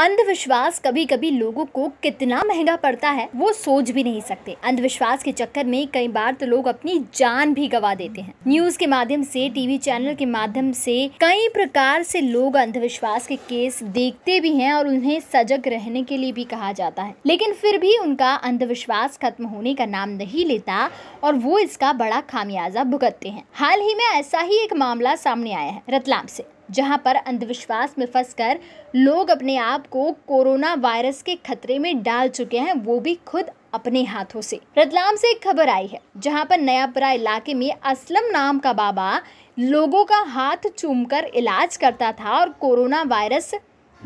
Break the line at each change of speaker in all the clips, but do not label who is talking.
अंधविश्वास कभी कभी लोगों को कितना महंगा पड़ता है वो सोच भी नहीं सकते अंधविश्वास के चक्कर में कई बार तो लोग अपनी जान भी गवा देते हैं न्यूज के माध्यम से टीवी चैनल के माध्यम से कई प्रकार से लोग अंधविश्वास के केस देखते भी हैं और उन्हें सजग रहने के लिए भी कहा जाता है लेकिन फिर भी उनका अंधविश्वास खत्म होने का नाम नहीं लेता और वो इसका बड़ा खामियाजा भुगतते हैं हाल ही में ऐसा ही एक मामला सामने आया है रतलाम से जहां पर अंधविश्वास में फंसकर लोग अपने आप को कोरोना वायरस के खतरे में डाल चुके हैं वो भी खुद अपने हाथों से रतलाम से एक खबर आई है जहां पर नयापुरा इलाके में असलम नाम का बाबा लोगों का हाथ चूमकर इलाज करता था और कोरोना वायरस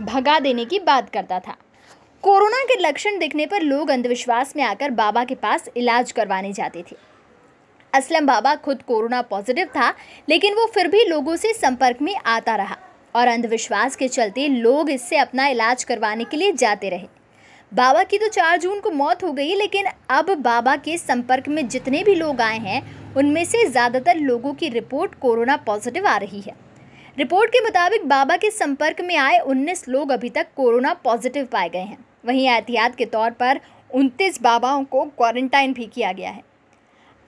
भगा देने की बात करता था कोरोना के लक्षण दिखने पर लोग अंधविश्वास में आकर बाबा के पास इलाज करवाने जाते थे असलम बाबा खुद कोरोना पॉजिटिव था लेकिन वो फिर भी लोगों से संपर्क में आता रहा और अंधविश्वास के चलते लोग इससे अपना इलाज करवाने के लिए जाते रहे बाबा की तो चार जून को मौत हो गई लेकिन अब बाबा के संपर्क में जितने भी लोग आए हैं उनमें से ज़्यादातर लोगों की रिपोर्ट कोरोना पॉजिटिव आ रही है रिपोर्ट के मुताबिक बाबा के संपर्क में आए 19 लोग अभी तक कोरोना पॉजिटिव पाए गए हैं वहीं एहतियात के तौर पर उनतीस बाबाओं को क्वारंटाइन भी किया गया है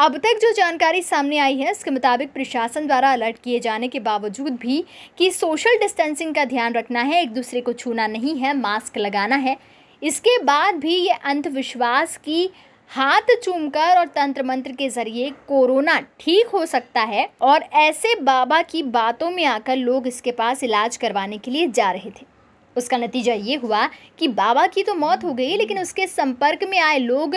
अब तक जो जानकारी सामने आई है उसके मुताबिक प्रशासन द्वारा अलर्ट किए जाने के बावजूद भी कि सोशल डिस्टेंसिंग का ध्यान रखना है एक दूसरे को छूना नहीं है मास्क लगाना है इसके बाद भी ये अंधविश्वास की हाथ चूमकर और तंत्र मंत्र के जरिए कोरोना ठीक हो सकता है और ऐसे बाबा की बातों में आकर लोग इसके पास इलाज करवाने के लिए जा रहे थे उसका नतीजा ये हुआ कि बाबा की तो मौत हो गई लेकिन उसके संपर्क में आए लोग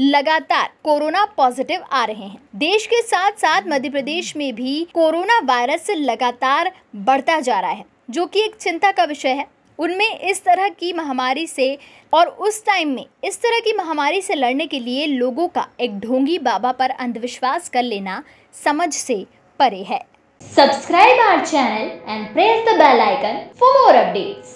लगातार कोरोना पॉजिटिव आ रहे हैं देश के साथ साथ मध्य प्रदेश में भी कोरोना वायरस लगातार बढ़ता जा रहा है जो कि एक चिंता का विषय है उनमें इस तरह की महामारी से और उस टाइम में इस तरह की महामारी से लड़ने के लिए लोगों का एक ढोंगी बाबा पर अंधविश्वास कर लेना समझ से परे है subscribe our channel and press the bell icon for more updates